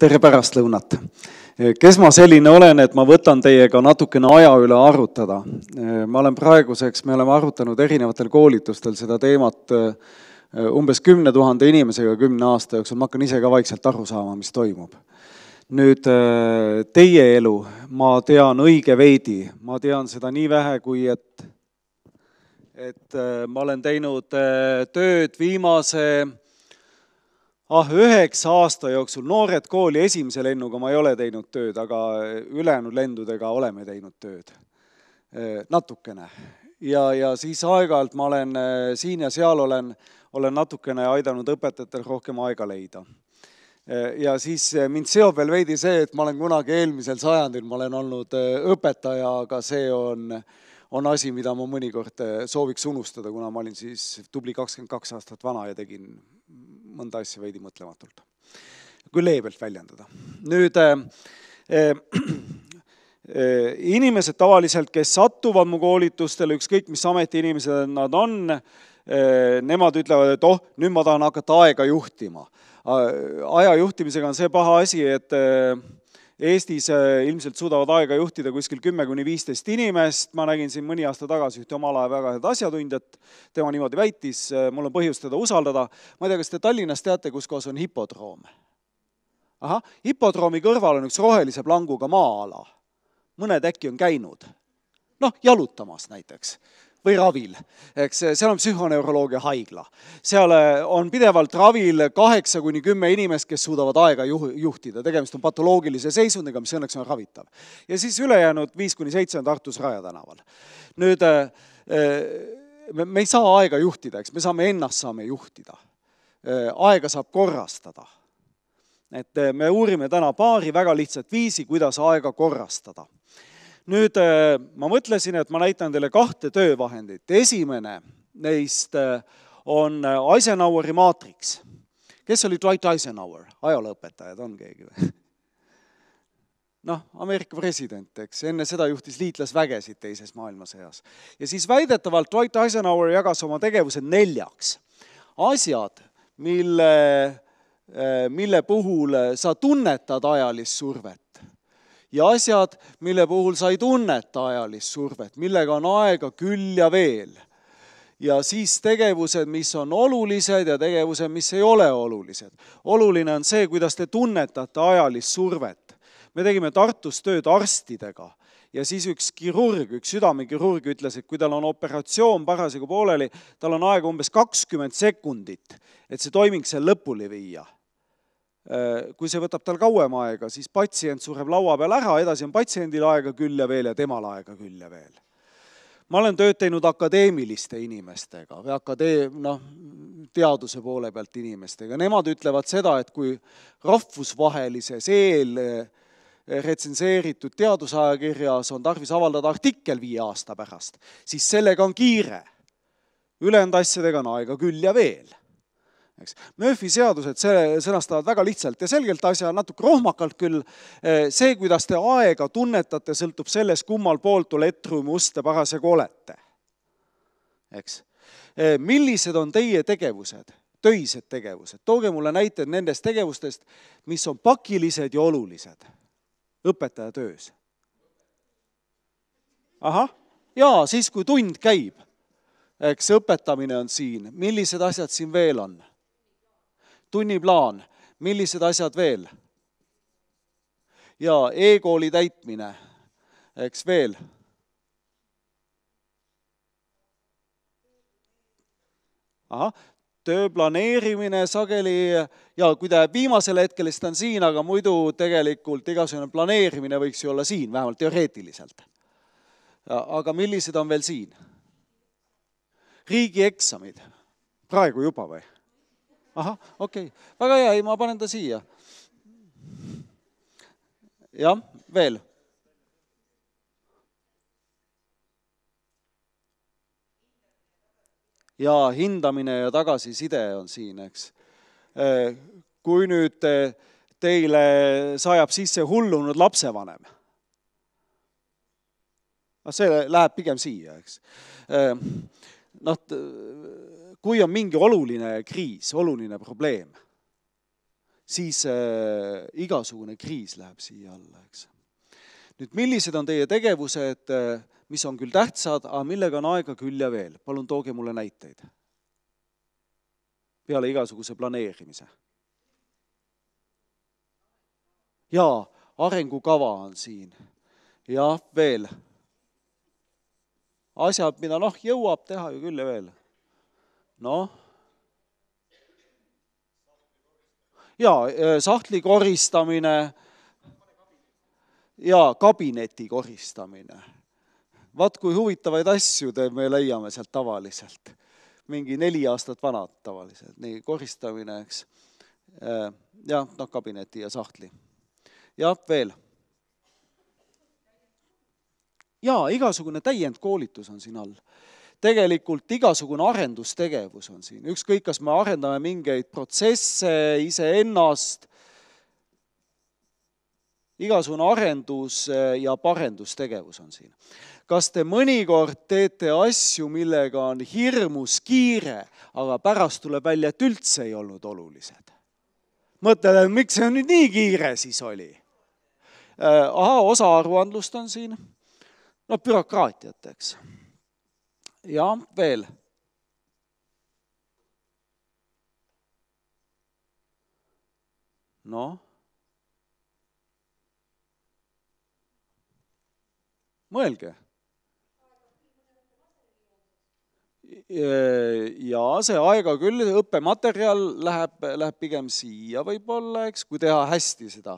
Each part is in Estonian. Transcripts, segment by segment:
tere pärastlõunat! kes ma selline olen, et ma võtan teiega natukene aja üle arutada? ma olen praeguseks, me oleme arutanud erinevatel koolitustel seda teemat eh, umbes kümne tuhande inimesega kümne aasta jooksul, ma hakkan ise ka vaikselt aru saama, mis toimub. nüüd eh, teie elu ma tean õige veidi, ma tean seda nii vähe, kui et et eh, ma olen teinud tööd viimase ah, üheksa aasta jooksul noored kooli esimese lennuga ma ei ole teinud tööd, aga eh, ülejäänud lendudega oleme teinud tööd. Eh, natukene. ja, ja siis aeg-ajalt ma olen eh, siin ja seal olen, olen natukene aidanud õpetajatel rohkem aega leida ja siis mind seob veel veidi see, et ma olen kunagi eelmisel sajandil, ma olen olnud õpetaja, aga see on, on asi, mida ma mõnikord sooviks unustada, kuna ma olin siis tubli kakskümmend kaks aastat vana ja tegin mõnda asja veidi mõtlematult. kui leebelt väljendada. nüüd äh, äh, inimesed tavaliselt, kes satuvad mu koolitustele, ükskõik mis ametiinimesed nad on, äh, nemad ütlevad, et oh, nüüd ma tahan hakata aega juhtima. aja juhtimisega on see paha asi, et äh, Eestis äh, ilmselt suudavad aega juhtida kuskil kümme kuni viisteist inimest, ma nägin siin mõni aasta tagasi ühte omal ajal väga head asjatundjat, tema niimoodi väitis, äh, mul on põhjust teda usaldada. ma ei tea, kas te Tallinnas teate, kus kohas on hipodroom? ahah, hipodroomi kõrval on üks rohelise planguga maa-ala. mõned äkki on käinud, noh, jalutamas näiteks või ravil. eks seal on psühhoneuroloogia haigla, seal eh, on pidevalt ravil kaheksa kuni kümme inimest, kes suudavad aega juh-, juhtida, tegemist on patoloogilise seisundiga, mis õnneks on ravitav. ja siis ülejäänud viis kuni seitse on Tartus Raja tänaval. nüüd eh, me, me ei saa aega juhtida, eks me saame ennast, saame juhtida. Eh, aega saab korrastada et me uurime täna paari väga lihtsat viisi, kuidas aega korrastada nüüd äh, ma mõtlesin, et ma näitan teile kahte töövahendit. esimene neist äh, on äh, Eisenhoweri maatriks. kes oli Dwight Eisenhower, ajalooõpetajad on keegi või? noh, Ameerika president, eks, enne seda juhtis liitlasvägesid Teises maailmasõjas. ja siis väidetavalt Dwight Eisenhower jagas oma tegevuse neljaks. asjad, mille, mille puhul sa tunnetad ajalist survet ja asjad, mille puhul sa ei tunneta ajalist survet, millega on aega küll ja veel. ja siis tegevused, mis on olulised ja tegevused, mis ei ole olulised. oluline on see, kuidas te tunnetate ajalist survet. me tegime Tartus tööd arstidega ja siis üks kirurg, üks südamekirurg ütles, et kui tal on operatsioon parasjagu pooleli, tal on aega umbes kakskümmend sekundit, et see toiming seal lõpuni viia Äh, kui see võtab tal kauem aega, siis patsient sureb laua peal ära, edasi on patsiendil aega küll ja veel ja temal aega küll ja veel. ma olen tööd teinud akadeemiliste inimestega või akadee-, noh, teaduse poole pealt inimestega, nemad ütlevad seda, et kui rahvusvahelises eel eh, retsenseeritud teadusajakirjas on tarvis avaldada artikkel viie aasta pärast, siis sellega on kiire. ülejäänud asjadega on aega küll ja veel eks. Murphy seadused see, sõnastavad väga lihtsalt ja selgelt asja, natuke rohmakalt küll, eh, see, kuidas te aega tunnetate, sõltub sellest, kummal pool tuletruumust te parasjagu olete. eks. Eh, millised on teie tegevused, töised tegevused? tooge mulle näited nendest tegevustest, mis on pakilised ja olulised õpetaja töös. ahah, jaa, siis kui tund käib, eks õpetamine on siin, millised asjad siin veel on tunniplaan, millised asjad veel? ja e-kooli täitmine, eks veel. ahah, töö planeerimine sageli ja kui ta jääb viimasele hetkele, siis ta on siin, aga muidu tegelikult igasugune planeerimine võiks ju olla siin, vähemalt teoreetiliselt. aga millised on veel siin? riigieksamid, praegu juba või? ahah, okei okay., väga hea, ei, ma panen ta siia. jah, veel ja hindamine ja tagasiside on siin, eks. Äh, kui nüüd äh, teile sajab sisse hullunud lapsevanem, noh, see läheb pigem siia, eks. Äh, noh, kui on mingi oluline kriis, oluline probleem, siis äh, igasugune kriis läheb siia alla, eks. nüüd millised on teie tegevused, äh, mis on küll tähtsad, aga millega on aega küll ja veel, palun tooge mulle näiteid. peale igasuguse planeerimise. jaa, arengukava on siin. jah, veel asjad, mida noh, jõuab teha ju küll ja veel noh. jaa, äh, sahtli koristamine ja kabineti koristamine. vaat kui huvitavaid asju te, me leiame sealt tavaliselt. mingi neli aastat vanad tavaliselt, nii, koristamine, eks. Äh, jah, noh, kabineti ja sahtli. jah, veel jaa, igasugune täiendkoolitus on siin all tegelikult igasugune arendustegevus on siin, ükskõik, kas me arendame mingeid protsesse iseennast, igasugune arendus eh, ja parendustegevus on siin. kas te mõnikord teete asju, millega on hirmus kiire, aga pärast tuleb välja, et üldse ei olnud olulised? mõtled, et miks see nüüd nii kiire siis oli? Eh, ahaa, osa aruandlust on siin, no bürokraatiat, eks ja veel. noh. mõelge. E, ja see aega küll, õppematerjal läheb, läheb pigem siia võib-olla, eks, kui teha hästi seda.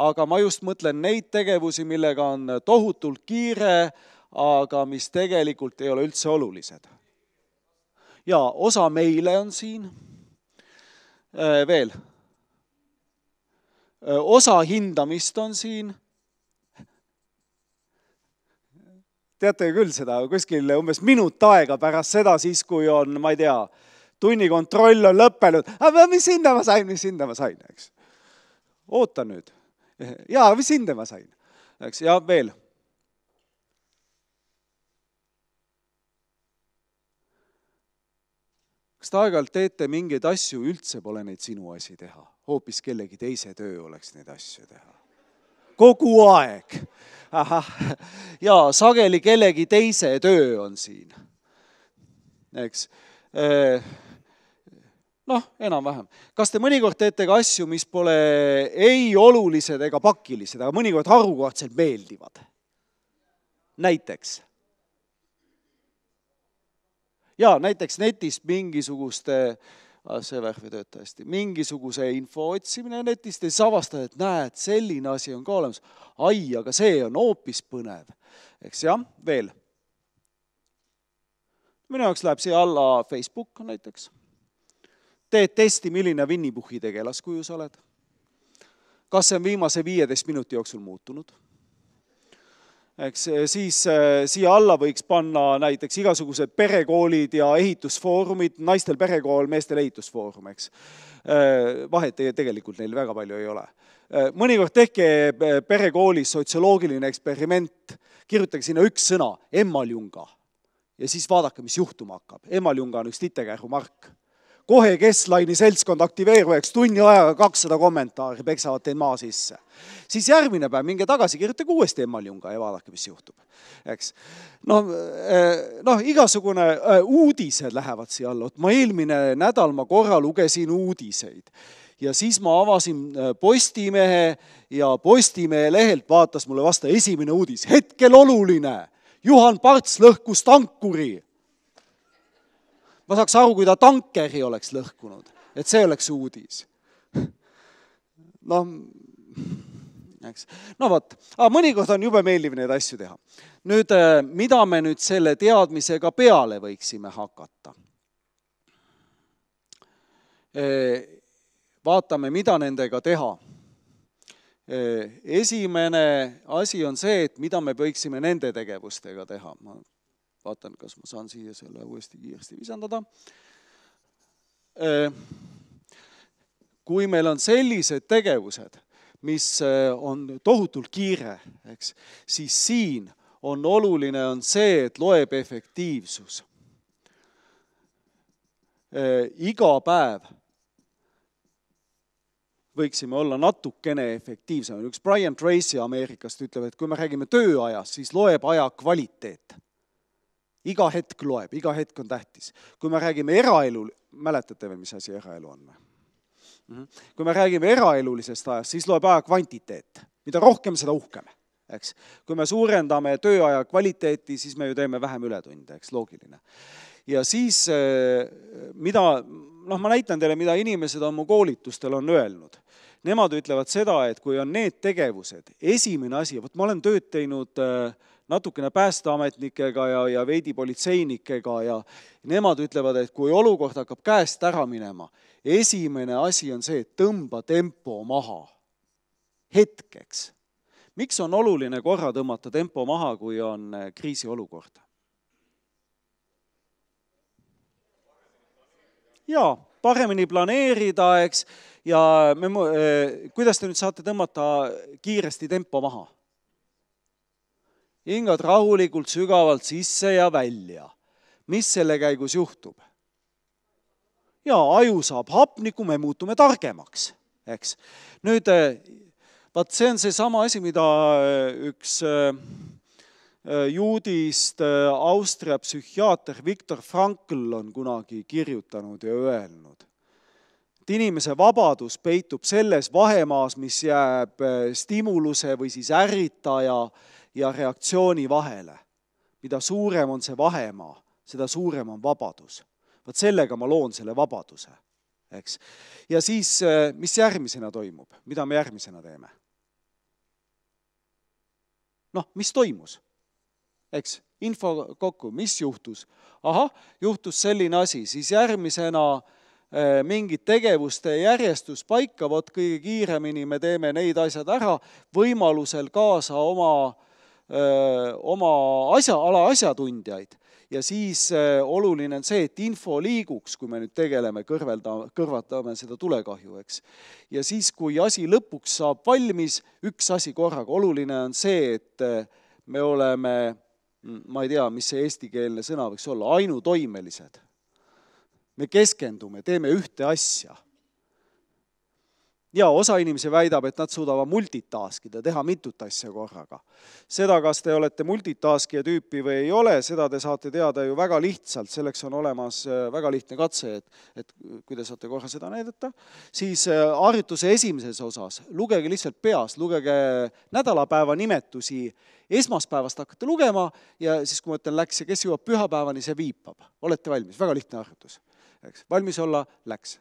aga ma just mõtlen neid tegevusi, millega on tohutult kiire aga mis tegelikult ei ole üldse olulised. ja osa meile on siin äh, veel. Äh, osa hindamist on siin. teate küll seda, kuskil umbes minut aega pärast seda, siis kui on, ma ei tea, tunnikontroll on lõppenud, aga mis hinde ma sain, mis hinde ma sain, eks. oota nüüd. jaa, mis hinde ma sain, eks, ja veel kas te aeg-ajalt teete mingeid asju, üldse pole neid sinu asi teha, hoopis kellegi teise töö oleks neid asju teha? kogu aeg. ahah, ja sageli kellegi teise töö on siin, eks. Eh, noh, enam-vähem. kas te mõnikord teete ka asju, mis pole ei olulised ega pakilised, aga mõnikord harukordselt meeldivad? näiteks jaa, näiteks netist mingisuguste see värv ei tööta hästi, mingisuguse info otsimine netist ja siis avastad, et näed, selline asi on ka olemas. ai, aga see on hoopis põnev, eks jah, veel. minu jaoks läheb siia alla Facebook näiteks. teed testi, milline Winny Puhhi tegelaskuju sa oled. kas see on viimase viieteist minuti jooksul muutunud eks, eh, siis eh, siia alla võiks panna näiteks igasugused perekoolid ja ehitusfoorumid, naistel perekool, meestel ehitusfoorum, eks. Eh, vahet tegelikult neil väga palju ei ole. mõnikord tehke perekoolis sotsioloogiline eksperiment, kirjutage sinna üks sõna, emmaljunga, ja siis vaadake, mis juhtuma hakkab. emmaljunga on üks titekäru mark kohe Kestlaini seltskond aktiveerub, eks tunni ajaga kakssada kommentaari peksavad teid maa sisse. siis järgmine päev minge tagasi, kirjutage uuesti Emmal Junga ja vaadake, mis juhtub, eks. noh, noh, igasugune eh, uudised lähevad siia alla, vot ma eelmine nädal ma korra lugesin uudiseid ja siis ma avasin eh, Postimehe ja Postimehe lehelt vaatas mulle vastu esimene uudis, hetkel oluline, Juhan Parts lõhkus tankuri ma saaks aru, kui ta tankeri oleks lõhkunud, et see oleks uudis. noh, eks, no vot, aga ah, mõnikord on jube meeldiv neid asju teha. nüüd, äh, mida me nüüd selle teadmisega peale võiksime hakata? Äh, vaatame, mida nendega teha äh, esimene asi on see, et mida me võiksime nende tegevustega teha. ma vaatan, kas ma saan siia selle uuesti kiiresti visandada. Äh, kui meil on sellised tegevused, mis äh, on tohutult kiire, eks, siis siin on oluline, on see, et loeb efektiivsus. Äh, iga päev võiksime olla natukene efektiivsemad, üks Brian Tracy Ameerikast ütleb, et kui me räägime tööajast, siis loeb aja kvaliteet iga hetk loeb, iga hetk on tähtis. kui me räägime eraelu, mäletate veel, mis asi eraelu on või? Mhm. kui me räägime eraelulisest ajast, siis loeb aja kvantiteet, mida rohkem, seda uhkem, eks. kui me suurendame tööaja kvaliteeti, siis me ju teeme vähem ületunde, eks, loogiline. ja siis, eh, mida noh, ma näitan teile, mida inimesed on mu koolitustel on öelnud. Nemad ütlevad seda, et kui on need tegevused, esimene asi, vot ma olen tööd teinud äh, natukene päästeametnikega ja, ja veidi politseinikega ja nemad ütlevad, et kui olukord hakkab käest ära minema, esimene asi on see, et tõmba tempo maha hetkeks miks on oluline korra tõmmata tempo maha, kui on äh, kriisiolukord? jaa, paremini planeerida, eks, ja me, äh, kuidas te nüüd saate tõmmata kiiresti tempo maha? hingad rahulikult sügavalt sisse ja välja. mis selle käigus juhtub? jaa, aju saab hapnikku, me muutume targemaks, eks. nüüd äh, vaat see on seesama asi, mida äh, üks äh, Eh, juudist eh, Austria psühhiaater Viktor Frankl on kunagi kirjutanud ja öelnud, et inimese vabadus peitub selles vahemaas, mis jääb eh, stimuluse või siis ärritaja ja reaktsiooni vahele. mida suurem on see vahemaa, seda suurem on vabadus. vot sellega ma loon selle vabaduse, eks. ja siis, mis järgmisena toimub, mida me järgmisena teeme? noh, mis toimus? eks, info kokku, mis juhtus. ahah, juhtus selline asi, siis järgmisena eh, mingid tegevuste järjestus paika, vot kõige kiiremini me teeme neid asjad ära, võimalusel kaasa oma, eh, oma asja, ala asjatundjaid ja siis eh, oluline on see, et info liiguks, kui me nüüd tegeleme, kõrvelda, kõrvatame seda tulekahju, eks. ja siis, kui asi lõpuks saab valmis, üks asi korraga, oluline on see, et me oleme ma ei tea, mis see eestikeelne sõna võiks olla, ainutoimelised. me keskendume, teeme ühte asja ja osa inimesi väidab, et nad suudavad multitask ida, teha mitut asja korraga. seda, kas te olete multitaskija tüüpi või ei ole, seda te saate teada ju väga lihtsalt, selleks on olemas äh, väga lihtne katse, et, et kui te saate korra seda näidata, siis äh, harjutuse esimeses osas lugege lihtsalt peast, lugege nädalapäeva nimetusi, esmaspäevast hakkate lugema ja siis, kui ma ütlen läks ja kes jõuab pühapäevani, see viipab. olete valmis, väga lihtne harjutus, eks, valmis olla, läks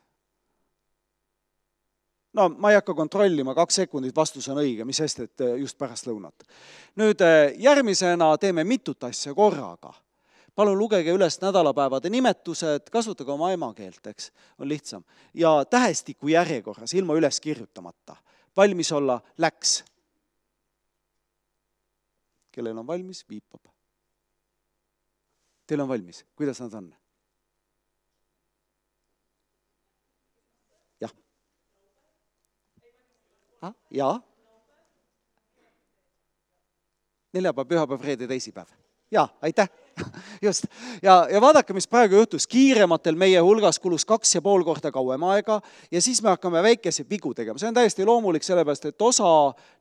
no ma ei hakka kontrollima, kaks sekundit, vastus on õige, mis sest, et eh, just pärast lõunat. nüüd eh, järgmisena teeme mitut asja korraga. palun lugege üles nädalapäevade nimetused, kasutage oma emakeelt, eks, on lihtsam. ja tähestiku järjekorras, ilma üles kirjutamata. valmis olla, läks. kellel on valmis, viipab. Teil on valmis, kuidas nad on? jaa. neljapäev, pühapäev, reede, teisipäev. jaa, aitäh just, ja, ja vaadake, mis praegu juhtus, kiirematel meie hulgas kulus kaks ja pool korda kauem aega ja siis me hakkame väikese vigu tegema, see on täiesti loomulik, sellepärast et osa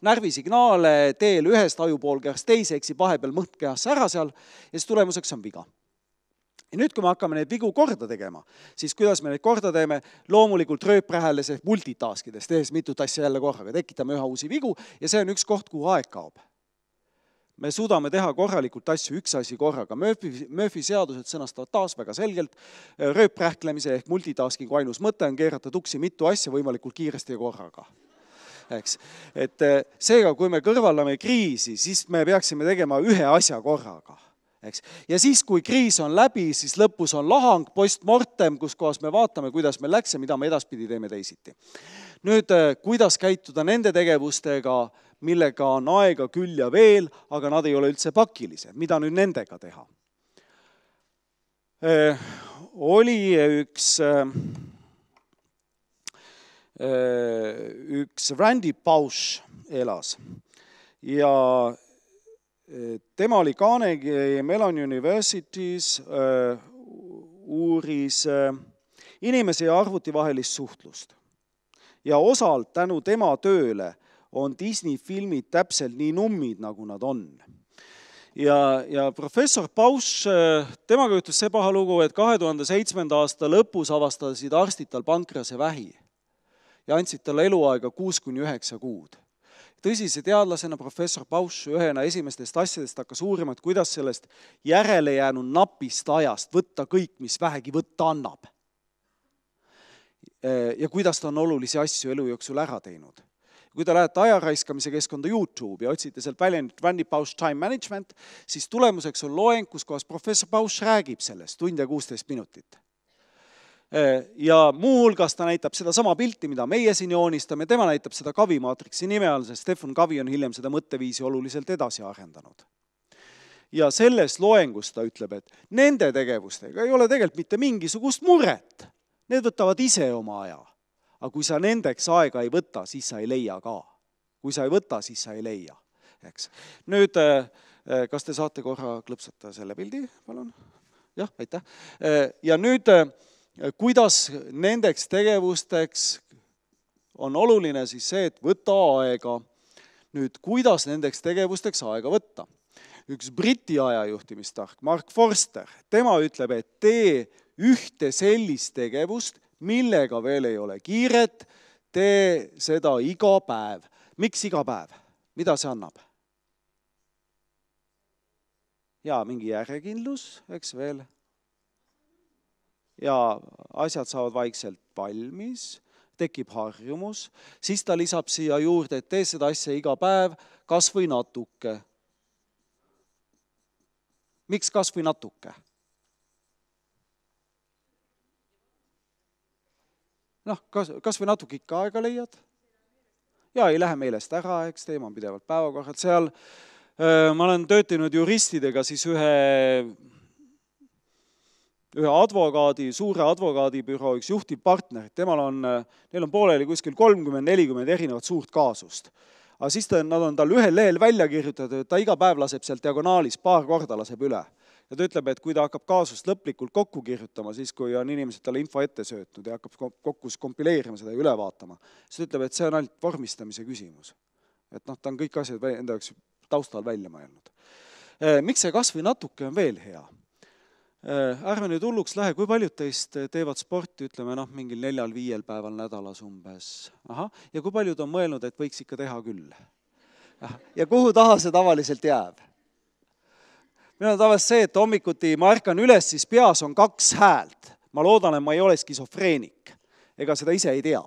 närvisignaale teel ühest ajupoolkehast teise eksib vahepeal mõhtkehasse ära seal ja siis tulemuseks on viga ja nüüd, kui me hakkame neid vigu korda tegema, siis kuidas me neid korda teeme, loomulikult rööprähelles ehk multitask ides, tehes mitut asja jälle korraga, tekitame üha uusi vigu ja see on üks koht, kuhu aeg kaob. me suudame teha korralikult asju üks asi korraga, Murphy, Murphy seadused sõnastavad taas väga selgelt, äh, rööprähklemise ehk multitaskingu ainus mõte on keerata tuksi mitu asja võimalikult kiiresti ja korraga eks. et äh, seega, kui me kõrvaldame kriisi, siis me peaksime tegema ühe asja korraga eks. ja siis, kui kriis on läbi, siis lõpus on lahang, postmortem, kus kohas me vaatame, kuidas meil läks ja mida me edaspidi teeme teisiti. nüüd, äh, kuidas käituda nende tegevustega, millega on aega küll ja veel, aga nad ei ole üldse pakilised, mida nüüd nendega teha? Äh, oli üks äh, üks Randy Pausch elas ja tema oli Carnegie Mellon University's, äh, uuris äh, inimese ja arvuti vahelist suhtlust. ja osalt tänu tema tööle on Disney filmid täpselt nii nummid, nagu nad on ja, ja professor Pausch, äh, temaga juhtus see paha lugu, et kahe tuhande seitsmenda aasta lõpus avastasid arstid tal pankrase vähi ja andsid talle eluaega kuus kuni üheksa kuud tõsise teadlasena professor Pausch ühena esimestest asjadest hakkas uurima, et kuidas sellest järele jäänud napist ajast võtta kõik, mis vähegi võtta annab. Äh, ja kuidas ta on olulisi asju elu jooksul ära teinud. kui te lähete aja raiskamise keskkonda Youtube'i ja otsite sealt väljendit Randy Pausch time management, siis tulemuseks on loeng, kus kohas professor Pausch räägib sellest tund ja kuusteist minutit Eh, ja muuhulgas ta näitab sedasama pilti, mida meie siin joonistame, tema näitab seda Kavi maatriksi nime all, sest Stefan Kavi on hiljem seda mõtteviisi oluliselt edasi arendanud. ja selles loengus ta ütleb, et nende tegevustega ei ole tegelikult mitte mingisugust muret, need võtavad ise oma aja. aga kui sa nendeks aega ei võta, siis sa ei leia ka. kui sa ei võta, siis sa ei leia, eks. nüüd eh, eh, kas te saate korra klõpsata selle pildi, palun? jah, aitäh. ja nüüd kuidas nendeks tegevusteks on oluline siis see, et võta aega. nüüd, kuidas nendeks tegevusteks aega võtta? üks Briti ajajuhtimistark, Mark Forster, tema ütleb, et tee ühte sellist tegevust, millega veel ei ole kiiret, tee seda iga päev. miks iga päev? mida see annab? jaa, mingi järjekindlus, eks veel ja asjad saavad vaikselt valmis, tekib harjumus, siis ta lisab siia juurde, et tee seda asja iga päev kas või natuke. miks kas või natuke? noh, kas, kas või natuke ikka aega leiad ja ei lähe meelest ära, eks teema on pidevalt päevakorral, seal öö, ma olen töötanud juristidega siis ühe ühe advokaadi, suure advokaadibüroo üks juhtivpartner, temal on, neil on pooleli kuskil kolmkümmend, nelikümmend erinevat suurt kaasust. aga siis ta, nad on tal ühel lehel välja kirjutatud, et ta iga päev laseb seal diagonaalis, paar korda laseb üle. ja ta ütleb, et kui ta hakkab kaasust lõplikult kokku kirjutama, siis kui on inimesed talle info ette söötnud ja hakkab kokku kompileerima seda ja üle vaatama, siis ta ütleb, et see on ainult vormistamise küsimus. et noh, ta on kõik asjad enda jaoks taustal välja mõelnud. Eh, miks see kas või natuke on veel hea Äh, ärme nüüd hulluks lähe, kui paljud teist teevad sporti, ütleme noh, mingil neljal-viiel päeval nädalas umbes? ahah, ja kui paljud on mõelnud, et võiks ikka teha küll? ja kuhu taha see tavaliselt jääb? minul on tavaliselt see, et hommikuti ma ärkan üles, siis peas on kaks häält. ma loodan, et ma ei ole skisofreenik. ega seda ise ei tea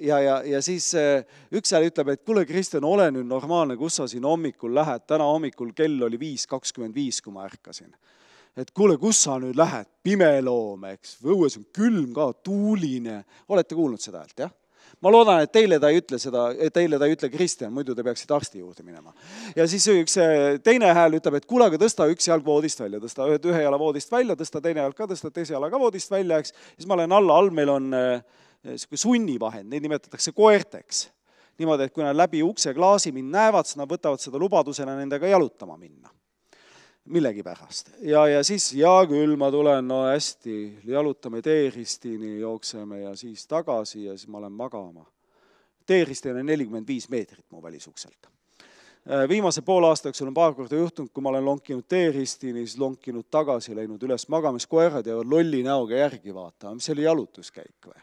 ja, ja, ja siis äh, üks hääl ütleb, et kuule, Kristjan, ole nüüd normaalne, kus sa siin hommikul lähed, täna hommikul kell oli viis kakskümmend viis, kui ma ärkasin et kuule, kus sa nüüd lähed, pimeloom, eks, õues on külm ka, tuuline, olete kuulnud seda häält, jah? ma loodan, et teile ta ei ütle seda, teile ta ei ütle Kristjan, muidu te peaksite arsti juurde minema. ja siis üks eh, teine hääl ütleb, et kuule, aga tõsta üks jalg voodist välja, tõsta ühe, ühe jala voodist välja, tõsta teine jalg ka, tõsta teise jala ka voodist välja, eks. siis ma lähen alla, all meil on niisugune eh, sunnivahend, neid nimetatakse koerteks. niimoodi, et kui nad läbi ukseklaasi mind näevad, siis nad võtavad seda lubadusena nendega jalutama minna millegipärast. ja, ja siis, hea küll, ma tulen, no hästi, jalutame teeristini, jookseme ja siis tagasi ja siis ma lähen magama. teeristini on nelikümmend viis meetrit mu välisukselt. Äh, viimase poole aasta jooksul on paar korda juhtunud, kui ma olen lonkinud teeristini, siis lonkinud tagasi, läinud üles magamiskoerad jäävad lolli näoga järgi vaatama, mis see oli, jalutuskäik või?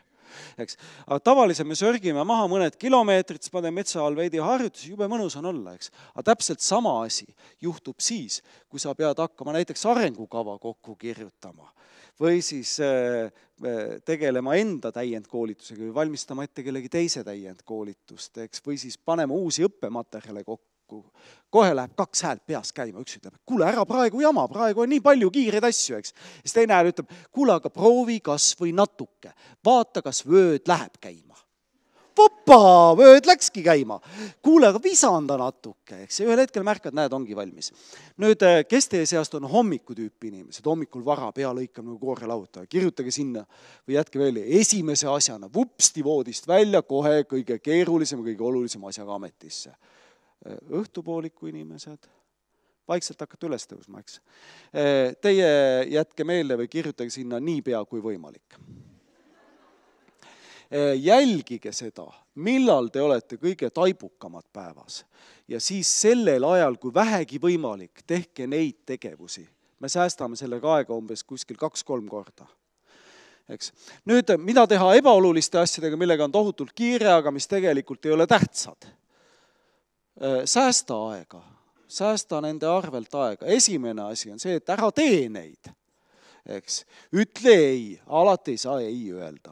eks. aga tavaliselt me sörgime maha mõned kilomeetrid, siis paneme metsa all veidi harjutusi, jube mõnus on olla, eks. aga täpselt sama asi juhtub siis, kui sa pead hakkama näiteks arengukava kokku kirjutama või siis eh, eh, tegelema enda täiendkoolitusega või valmistama ette kellegi teise täiendkoolitust, eks, või siis panema uusi õppematerjale kokku kokku, kohe läheb kaks häält peas käima, üks ütleb, kuule ära praegu jama, praegu on nii palju kiireid asju, eks. siis teine hääl ütleb, kuule, aga proovi kas või natuke, vaata, kas vööd läheb käima. Vopa, vööd läkski käima. kuule, aga visanda natuke, eks, ja ühel hetkel märkad, näed, ongi valmis. nüüd, eh, kes teie seast on hommikutüüpi inimesed, hommikul vara, pea lõikab nagu koorelautaja, kirjutage sinna või jätke veel esimese asjana vupsti voodist välja kohe kõige keerulisema, kõige olulisema asjaga ametisse Äh, õhtupooliku inimesed, vaikselt hakkate üles tõusma, eks. Äh, teie jätke meelde või kirjutage sinna niipea kui võimalik. Äh, jälgige seda, millal te olete kõige taibukamad päevas ja siis sellel ajal, kui vähegi võimalik, tehke neid tegevusi. me säästame sellega aega umbes kuskil kaks-kolm korda eks. nüüd, mida teha ebaoluliste asjadega, millega on tohutult kiire, aga mis tegelikult ei ole tähtsad Äh, säästa aega, säästa nende arvelt aega, esimene asi on see, et ära tee neid, eks. ütle ei, alati ei saa ei öelda.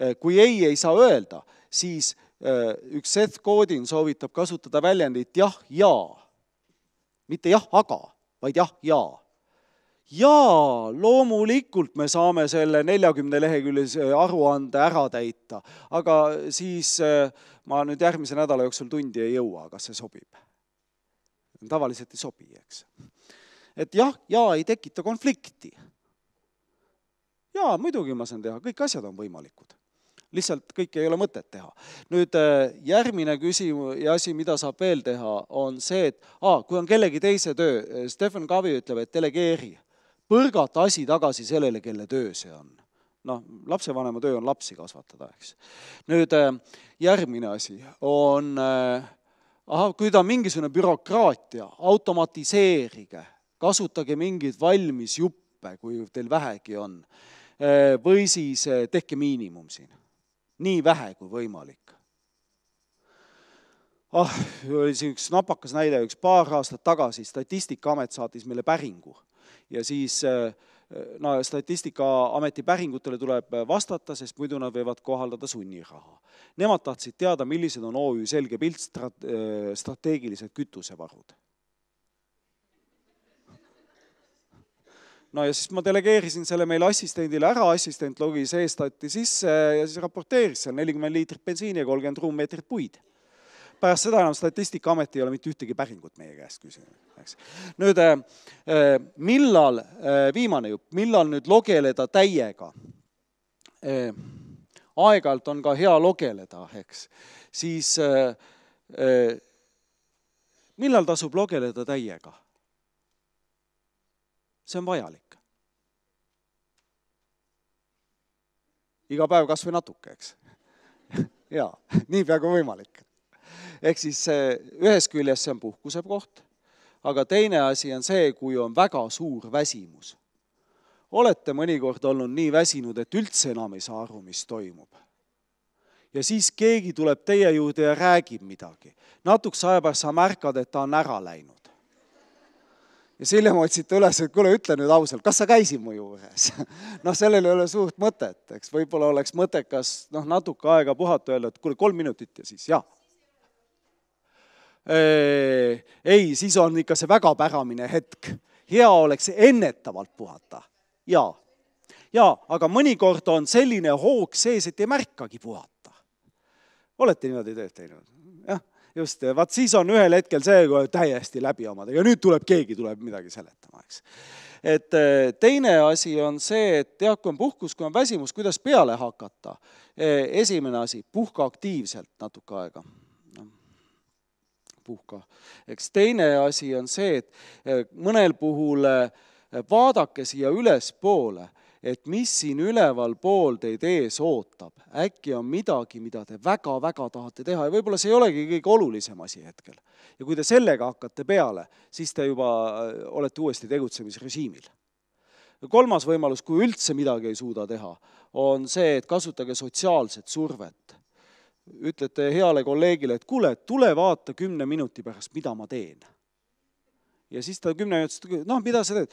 Äh, kui ei ei saa öelda, siis äh, üks Seth Godin soovitab kasutada väljendit jah, jaa. mitte jah, aga, vaid jah, jaa jaa, loomulikult me saame selle neljakümne leheküljelise äh, aruande ära täita, aga siis äh, ma nüüd järgmise nädala jooksul tundi ei jõua, kas see sobib? tavaliselt ei sobi, eks. et jah, jaa ei tekita konflikti. jaa, muidugi ma saan teha, kõik asjad on võimalikud lihtsalt kõike ei ole mõtet teha. nüüd äh, järgmine küsimus ja asi, mida saab veel teha, on see, et aa ah,, kui on kellegi teise töö, Stephen Covey ütleb, et delegeeri põrgata asi tagasi sellele, kelle töö see on. noh, lapsevanema töö on lapsi kasvatada, eks. nüüd äh, järgmine asi on, äh, ahah, kui ta on mingisugune bürokraatia, automatiseerige, kasutage mingeid valmis juppe, kui teil vähegi on. Äh, või siis tehke miinimum siin, nii vähe kui võimalik ah, oli siin üks napakas näide, üks paar aastat tagasi Statistikaamet saatis meile päringu ja siis eh, no Statistikaameti päringutele tuleb eh, vastata, sest muidu nad võivad kohaldada sunniraha. Nemad tahtsid teada, millised on OÜ Selge Pilt strate-, eh, strateegilised kütusevarud no ja siis ma delegeerisin selle meile assistendile ära, assistent logis e-stati sisse ja siis raporteeris seal nelikümmend liitrit bensiini ja kolmkümmend ruummeetrit puid pärast seda enam Statistikaamet ei ole mitte ühtegi päringut meie käest küsinud, eks. nüüd äh, äh, millal, äh, viimane jupp, millal nüüd logeleda täiega? aeg-ajalt on ka hea logeleda, eks, siis millal tasub logeleda täiega? see on vajalik. iga päev kas või natuke, eks jaa, niipea kui võimalik ehk siis ühest küljest see on puhkuse koht, aga teine asi on see, kui on väga suur väsimus. olete mõnikord olnud nii väsinud, et üldse enam ei saa aru, mis toimub? ja siis keegi tuleb teie juurde ja räägib midagi. natukese aja pärast sa märkad, et ta on ära läinud. ja siis hiljem otsid ta üles, et kuule, ütle nüüd ausalt, kas sa käisid mu juures? noh, sellel ei ole suurt mõtet, eks, võib-olla oleks mõttekas noh, natuke aega puhata, öelda, et kuule, kolm minutit ja siis jaa Äh, ei, siis on ikka see väga päramine hetk. hea oleks ennetavalt puhata ja, ja aga mõnikord on selline hoog sees, et ei märkagi puhata. olete niimoodi tööd teinud? jah, just, vaat siis on ühel hetkel see, kui täiesti läbi omadega, nüüd tuleb, keegi tuleb midagi seletama, eks. et äh, teine asi on see, et jah, kui on puhkus, kui on väsimus, kuidas peale hakata. Äh, esimene asi, puhka aktiivselt natuke aega puhka. eks teine asi on see, et eh, mõnel puhul eh, vaadake siia ülespoole, et mis siin ülevalpool teid ees ootab. äkki on midagi, mida te väga-väga tahate teha ja võib-olla see ei olegi kõige olulisem asi hetkel. ja kui te sellega hakkate peale, siis te juba eh, olete uuesti tegutsemisrežiimil kolmas võimalus, kui üldse midagi ei suuda teha, on see, et kasutage sotsiaalset survet ütlete heale kolleegile, et kuule, tule vaata kümne minuti pärast, mida ma teen. ja siis ta kümne minuti pärast, noh, mida sa teed?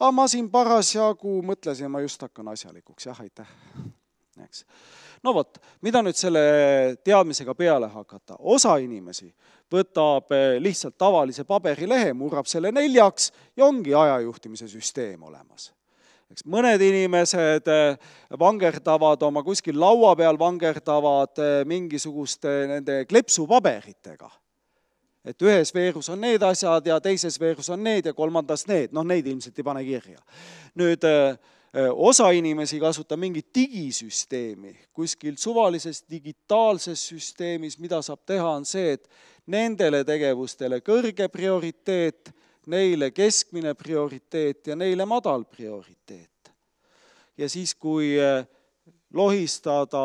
aa, ma siin parasjagu mõtlesin, ma just hakkan asjalikuks, jah, aitäh. eks. no vot, mida nüüd selle teadmisega peale hakata? osa inimesi võtab eh, lihtsalt tavalise paberilehe, murrab selle neljaks ja ongi ajajuhtimise süsteem olemas eks mõned inimesed eh, vangerdavad oma kuskil laua peal, vangerdavad eh, mingisuguste nende klepsupaberitega. et ühes veerus on need asjad ja teises veerus on need ja kolmandas need, noh, neid ilmselt ei pane kirja. nüüd eh, osa inimesi kasutab mingit digisüsteemi, kuskil suvalises digitaalses süsteemis, mida saab teha, on see, et nendele tegevustele kõrge prioriteet neile keskmine prioriteet ja neile madal prioriteet. ja siis, kui eh, lohistada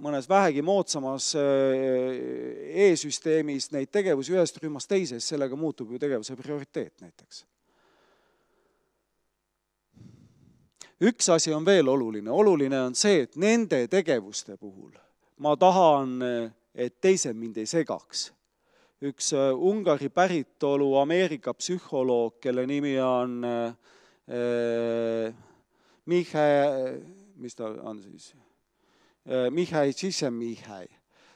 mõnes vähegi moodsamas eh, e-süsteemis neid tegevusi ühest rühmast teise, siis sellega muutub ju tegevuse prioriteet näiteks. üks asi on veel oluline, oluline on see, et nende tegevuste puhul ma tahan, eh, et teised mind ei segaks üks äh, Ungari päritolu Ameerika psühholoog, kelle nimi on äh, äh, Mihhail, mis ta on siis, Mihhail Sisemihhail.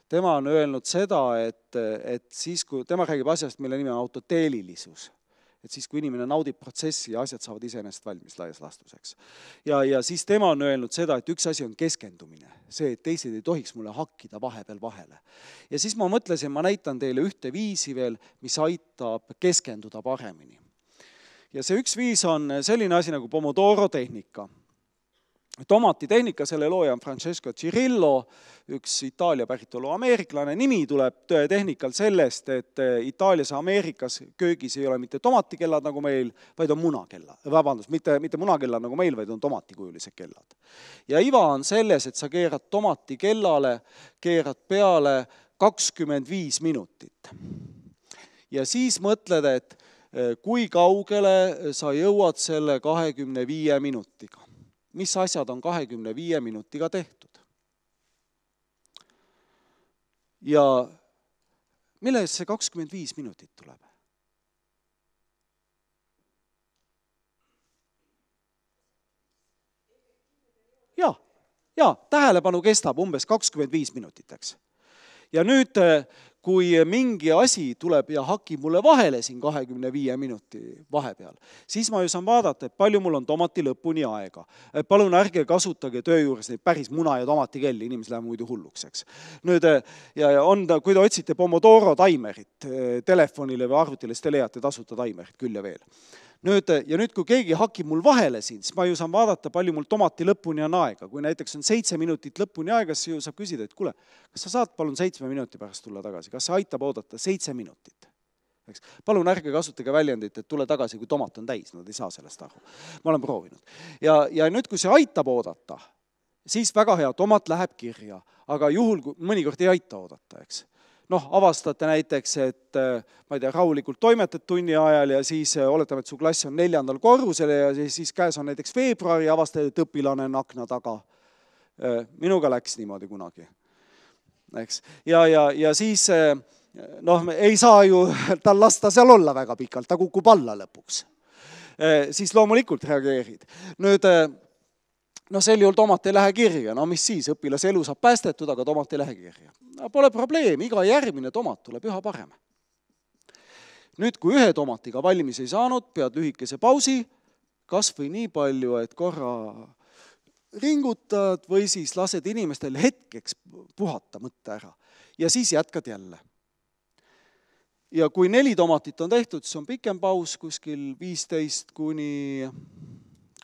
tema on öelnud seda, et, et siis, kui tema räägib asjast, mille nimi on autoteelilisus et siis, kui inimene naudib protsessi ja asjad saavad iseenesest valmis laias laastus, eks. ja, ja siis tema on öelnud seda, et üks asi on keskendumine, see, et teised ei tohiks mulle hakkida vahepeal vahele. ja siis ma mõtlesin, ma näitan teile ühte viisi veel, mis aitab keskenduda paremini. ja see üks viis on selline asi nagu Pomodoro tehnika tomatitehnika, selle looja on Francesco Cirillo, üks Itaalia päritolu ameeriklane, nimi tuleb tehnikal sellest, et eh, Itaalias ja Ameerikas köögis ei ole mitte tomatikellad nagu meil, vaid on munakella, äh, vabandust, mitte, mitte munakellad nagu meil, vaid on tomatikujulised kellad. ja iva on selles, et sa keerad tomatikellale, keerad peale kakskümmend viis minutit. ja siis mõtled, et eh, kui kaugele sa jõuad selle kahekümne viie minutiga mis asjad on kahekümne viie minutiga tehtud. ja mille eest see kakskümmend viis minutit tuleb? jaa, jaa, tähelepanu kestab umbes kakskümmend viis minutit, eks. ja nüüd, kui mingi asi tuleb ja hakib mulle vahele siin kahekümne viie minuti vahepeal, siis ma ju saan vaadata, et palju mul on tomati lõpuni aega. palun ärge kasutage töö juures neid päris muna- ja tomatikelli, inimesed lähevad muidu hulluks, eks. nüüd eh, ja on ta, kui te otsite Pomodoro taimerit eh, telefonile või arvutile, siis te leiate tasuta taimerit küll ja veel nüüd ja nüüd, kui keegi hakib mul vahele siin, siis ma ju saan vaadata, palju mul tomati lõpuni on aega. kui näiteks on seitse minutit lõpuni aega, siis ju saab küsida, et kuule, kas sa saad palun seitsme minuti pärast tulla tagasi, kas see aitab oodata seitse minutit? eks, palun ärge kasutage väljendit, et tule tagasi, kui tomat on täis, nad ei saa sellest aru. ma olen proovinud. ja, ja nüüd, kui see aitab oodata, siis väga hea, tomat läheb kirja, aga juhul, kui mõnikord ei aita oodata, eks noh, avastate näiteks, et eh, ma ei tea, rahulikult toimetad tunni ajal ja siis eh, oletame, et su klass on neljandal korrusel ja siis, siis käes on näiteks veebruar ja avastad, et õpilane on akna taga. Eh, minuga läks niimoodi kunagi, eks, ja, ja, ja siis noh, ei saa ju tal lasta seal olla väga pikalt, ta kukub alla lõpuks. siis loomulikult reageerid. nüüd no sel juhul tomat ei lähe kirja, no mis siis, õpilase elu saab päästetud, aga tomat ei lähe kirja. no pole probleemi, iga järgmine tomat tuleb üha parem. nüüd, kui ühe tomatiga valmis ei saanud, pead lühikese pausi, kas või nii palju, et korra ringutad või siis lased inimestel hetkeks puhata mõtte ära ja siis jätkad jälle. ja kui neli tomatit on tehtud, siis on pikem paus, kuskil viisteist kuni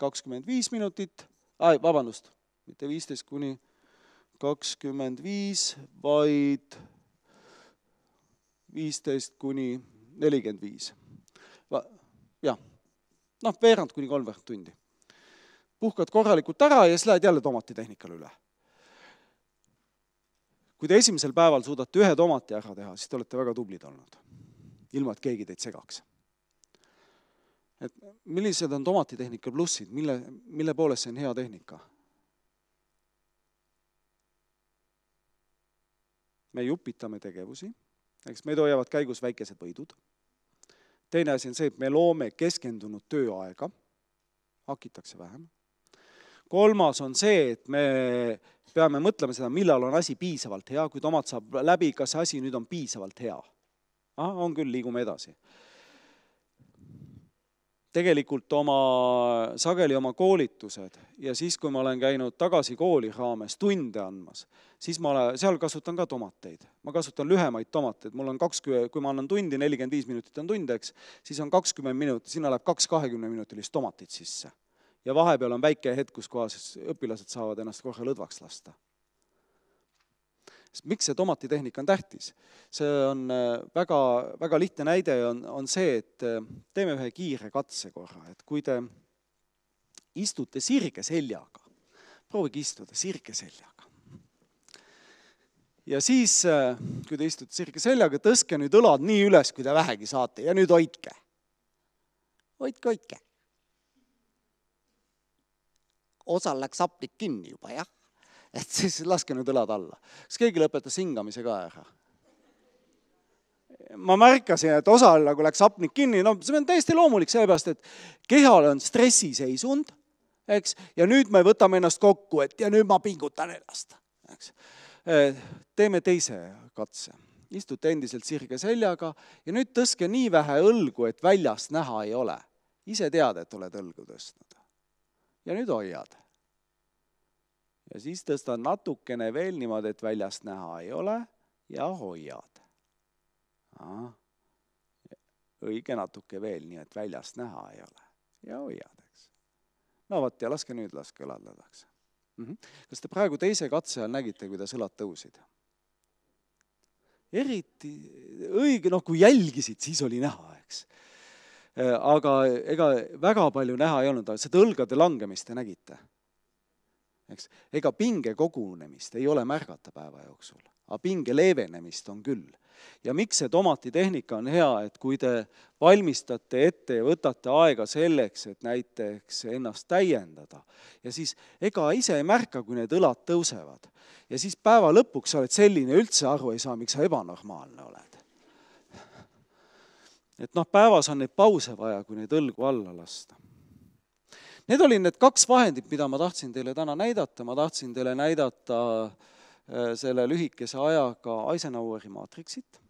kakskümmend viis minutit ah,, vabandust, mitte viisteist kuni kakskümmend viis, vaid viisteist kuni nelikümmend viis. jah, noh, veerand kuni kolmveerand tundi. puhkad korralikult ära ja siis lähed jälle tomatitehnikale üle. kui te esimesel päeval suudate ühe tomati ära teha, siis te olete väga tublid olnud, ilma et keegi teid segaks et millised on tomatitehnika plussid, mille, mille poolest see on hea tehnika? me jupitame tegevusi, eks meid hoiavad käigus väikesed võidud. teine asi on see, et me loome keskendunud tööaega, hakitakse vähem. kolmas on see, et me peame mõtlema seda, millal on asi piisavalt hea, kui tomat saab läbi, kas asi nüüd on piisavalt hea? ahah, on küll, liigume edasi tegelikult oma, sageli oma koolitused ja siis, kui ma olen käinud tagasi kooli Haames tunde andmas, siis ma olen, seal kasutan ka tomateid. ma kasutan lühemaid tomateid, mul on kakskümmend, kui ma annan tundi, nelikümmend viis minutit on tund, eks, siis on kakskümmend minutit, sinna läheb kaks kahekümneminutilist tomatit sisse. ja vahepeal on väike hetk, kus kohas õpilased saavad ennast kohe lõdvaks lasta miks see tomatitehnika on tähtis? see on äh, väga, väga lihtne näide on, on see, et äh, teeme ühe kiire katse korra, et kui te istute sirge seljaga, proovige istuda sirge seljaga. ja siis, äh, kui te istute sirge seljaga, tõstke nüüd õlad nii üles, kui te vähegi saate ja nüüd hoidke. hoidke, hoidke. osal läks hapnik kinni juba, jah et siis laske nüüd õlad alla. kas keegi lõpetas hingamise ka ära? ma märkasin, et osal nagu läks hapnik kinni, no see on täiesti loomulik, sellepärast et kehal on stressiseisund, eks, ja nüüd me võtame ennast kokku, et ja nüüd ma pingutan ennast, eks. Eh, teeme teise katse istute endiselt sirge seljaga ja nüüd tõstke nii vähe õlgu, et väljast näha ei ole. ise tead, et oled õlgu tõstnud. ja nüüd hoiad ja siis tõstan natukene veel niimoodi, et väljast näha ei ole ja hoiad. õige natuke veel, nii et väljast näha ei ole ja hoiad, eks. no vot ja laske nüüd, laske õlad lõdvaks mm. -hmm. kas te praegu teise katse ajal nägite, kuidas õlad tõusid? eriti õige, noh, kui jälgisid, siis oli näha, eks. Äh, aga ega väga palju näha ei olnud, aga seda õlgade langemist te nägite eks. ega pinge kogunemist ei ole märgata päeva jooksul, aga pinge leevenemist on küll. ja miks see tomatitehnika on hea, et kui te valmistate ette ja võtate aega selleks, et näiteks ennast täiendada, ja siis ega ise ei märka, kui need õlad tõusevad. ja siis päeva lõpuks sa oled selline, üldse aru ei saa, miks sa ebanormaalne oled et noh, päevas on neid pause vaja, kui neid õlgu alla lasta Need olid need kaks vahendit, mida ma tahtsin teile täna näidata, ma tahtsin teile näidata äh, selle lühikese ajaga Eisenhoweri maatriksit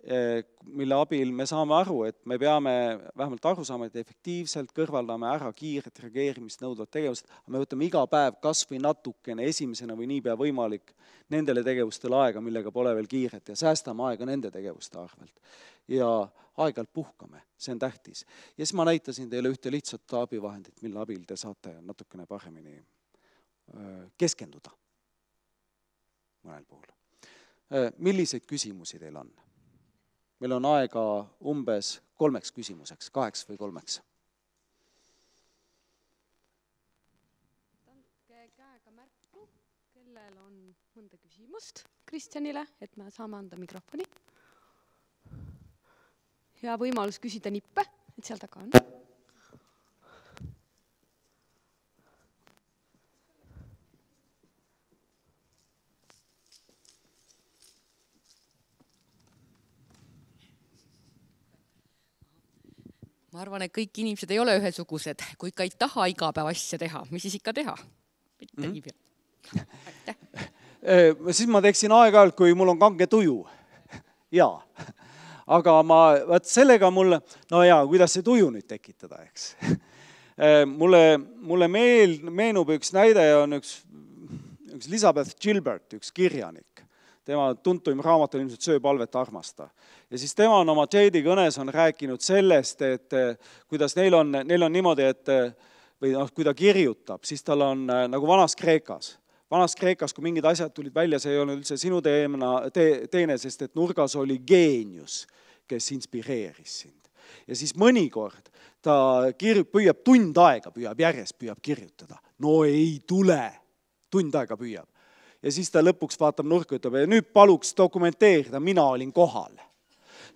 Eh, mille abil me saame aru, et me peame vähemalt aru saama, et efektiivselt kõrvaldame ära kiiret reageerimist nõudvad tegevused, me võtame iga päev kas või natukene esimesena või niipea võimalik nendele tegevustele aega, millega pole veel kiiret ja säästame aega nende tegevuste arvelt. ja aeg-ajalt puhkame, see on tähtis. ja siis ma näitasin teile ühte lihtsat abivahendit, mille abil te saate natukene paremini eh, keskenduda mõnel puhul. Eh, milliseid küsimusi teil on? meil on aega umbes kolmeks küsimuseks, kaheks või kolmeks. andke käega märku, kellel on mõnda küsimust Kristjanile, et me saame anda mikrofoni. ja võimalus küsida nippe, et seal taga on ma arvan, et kõik inimesed ei ole ühesugused, kui ikka ei taha igapäevasja teha, mis siis ikka teha? mitte mhm. nii mm -hmm. pea. aitäh äh, siis ma teeksin aeg-ajalt, kui mul on kange tuju. jaa, aga ma, vaat sellega mul, no jaa, kuidas see tuju nüüd tekitada, eks äh, mulle, mulle meel-, meenub üks näide, on üks, üks Elizabeth Gilbert, üks kirjanik tema tuntuim raamat on ilmselt Söö palvet, armasta. ja siis tema on oma Jade'i kõnes on rääkinud sellest, et eh, kuidas neil on, neil on niimoodi, et eh, või noh, kui ta kirjutab, siis tal on eh, nagu vanas Kreekas vanas Kreekas, kui mingid asjad tulid välja, see ei olnud üldse sinu teemana te,, teene, sest et nurgas oli geenius, kes inspireeris sind. ja siis mõnikord ta kir-, püüab tund aega, püüab järjest, püüab kirjutada. no ei tule, tund aega püüab ja siis ta lõpuks vaatab nurka, ütleb, nüüd paluks dokumenteerida, mina olin kohal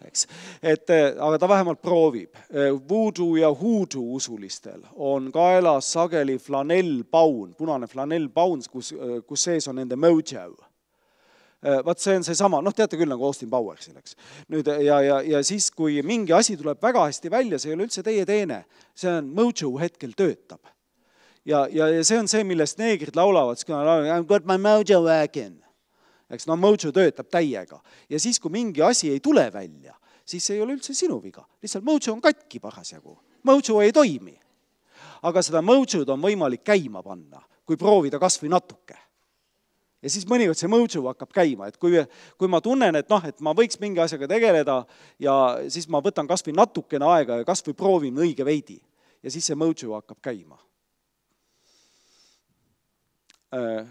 eks, et eh, aga ta vähemalt proovib. Eh, voodoo ja hoodoo usulistel on kaelas sageli flanellpaun, punane flanellpaun, kus, eh, kus sees on nende mojo vaat see on seesama, noh, teate küll nagu Austin Powersil, eks. nüüd ja, ja, ja siis, kui mingi asi tuleb väga hästi välja, see ei ole üldse teie teene, see on, mojo hetkel töötab ja, ja, ja see on see, millest neegrid laulavad, siis kui nad laulavad I m got my mojo wagon. eks no mojo töötab täiega ja siis, kui mingi asi ei tule välja, siis see ei ole üldse sinu viga, lihtsalt mojo on katki parasjagu, mojo ei toimi. aga seda mojo'd on võimalik käima panna, kui proovida kas või natuke ja siis mõnikord see mojo hakkab käima, et kui, kui ma tunnen, et noh, et ma võiks mingi asjaga tegeleda ja siis ma võtan kas või natukene aega ja kas või proovin õige veidi. ja siis see mojo hakkab käima. Äh,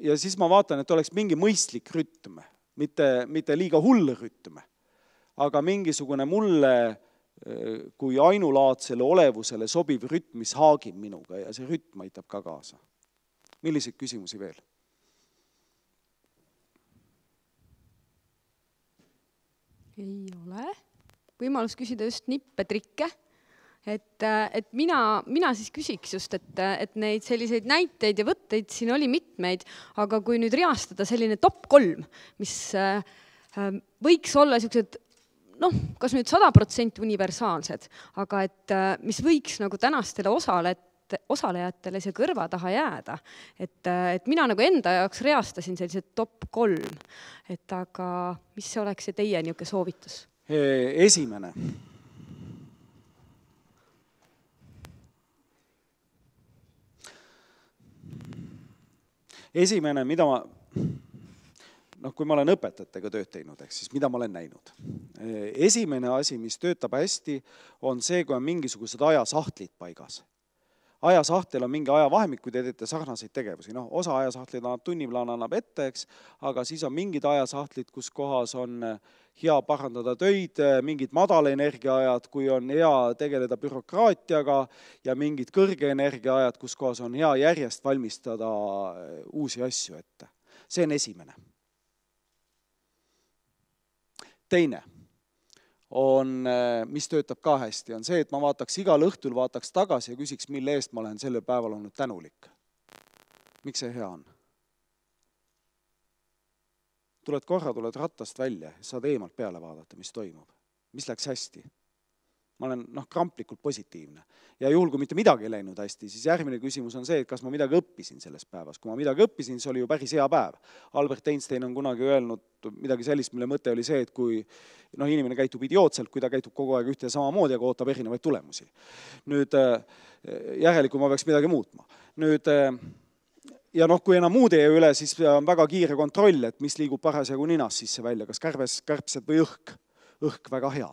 ja siis ma vaatan, et oleks mingi mõistlik rütm, mitte, mitte liiga hull rütm, aga mingisugune mulle äh, kui ainulaadsele olevusele sobiv rütm, mis haagib minuga ja see rütm aitab ka kaasa. milliseid küsimusi veel? ei ole. võimalus küsida just nippe, trikke et, äh, et mina, mina siis küsiks just, et, et neid selliseid näiteid ja võtteid siin oli mitmeid, aga kui nüüd reastada selline top kolm, mis äh, äh, võiks olla niisugused noh, kas nüüd sada protsenti universaalsed, aga et mis võiks nagu tänastele osalejatele osalejatele siia kõrva taha jääda. et, et mina nagu enda jaoks reastasin sellised top kolm, et aga mis oleks see teie niisugune soovitus? esimene esimene, mida ma, noh, kui ma olen õpetajatega tööd teinud, ehk siis mida ma olen näinud. esimene asi, mis töötab hästi, on see, kui on mingisugused ajasahtlid paigas ajasahtel on mingi ajavahemik, kui te teete sarnaseid tegevusi, noh, osa ajasahtleid annab tunniplaan, annab ette, eks, aga siis on mingid ajasahtlid, kus kohas on äh, hea parandada töid, äh, mingid madala energia ajad, kui on hea tegeleda bürokraatiaga ja mingid kõrge energia ajad, kus kohas on hea järjest valmistada äh, uusi asju ette. see on esimene. teine on, äh, mis töötab ka hästi, on see, et ma vaataks igal õhtul, vaataks tagasi ja küsiks, mille eest ma olen sellel päeval olnud tänulik. miks see hea on? tuled korra, tuled rattast välja, saad eemalt peale vaadata, mis toimub, mis läks hästi. ma olen noh, kramplikult positiivne ja juhul, kui mitte midagi ei läinud hästi, siis järgmine küsimus on see, et kas ma midagi õppisin selles päevas. kui ma midagi õppisin, siis oli ju päris hea päev. Albert Einstein on kunagi öelnud midagi sellist, mille mõte oli see, et kui noh, inimene käitub idiootselt, kui ta käitub kogu aeg ühte ja samamoodi, aga ootab erinevaid tulemusi. nüüd äh, järelikult ma peaks midagi muutma. nüüd äh, ja noh, kui enam muud ei jää üle, siis on väga kiire kontroll, et mis liigub parasjagu ninas sisse-välja, kas kärbes, kärbsed või õhk. õhk väga hea,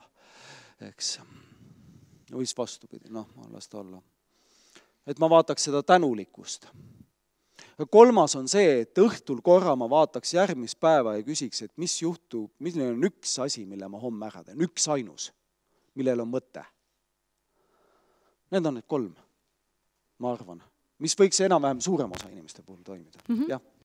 eks. või siis vastupidi, noh, las ta olla. et ma vaataks seda tänulikkust. kolmas on see, et õhtul korra ma vaataks järgmist päeva ja küsiks, et mis juhtub, milline on üks asi, mille ma homme ära teen, üksainus, millel on mõte. Need on need kolm, ma arvan mis võiks enam-vähem suurema osa inimeste puhul toimida mm, -hmm. jah